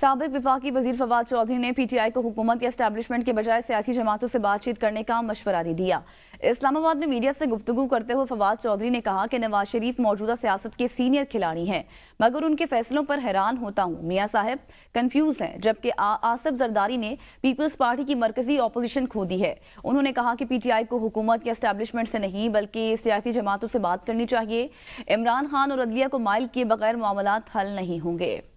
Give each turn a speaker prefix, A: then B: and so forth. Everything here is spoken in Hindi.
A: सबक विफाक वजीर फवाद चौधरी ने आई को हुकूमत या स्टैब्लिशमेंट के बजाय सियासी जमातों से बातचीत करने का मशवरा दे दिया इस्लामाबाद में मीडिया से गुफ्तु करते हुए फवाद चौधरी ने कहा कि नवाज शरीफ मौजूदा सियासत के सीनियर खिलाड़ी हैं मगर उनके फैसलों पर हैरान होता हूँ मियाँ साहब कन्फ्यूज हैं जबकि आसफ जरदारी ने पीपल्स पार्टी की मरकजी अपोजिशन खो दी है उन्होंने कहा कि पी टी आई को हुकूमत या इस्टबलिशमेंट से नहीं बल्कि सियासी जमातों से बात करनी चाहिए इमरान खान और अदलिया को माइल किए बगैर मामला हल नहीं होंगे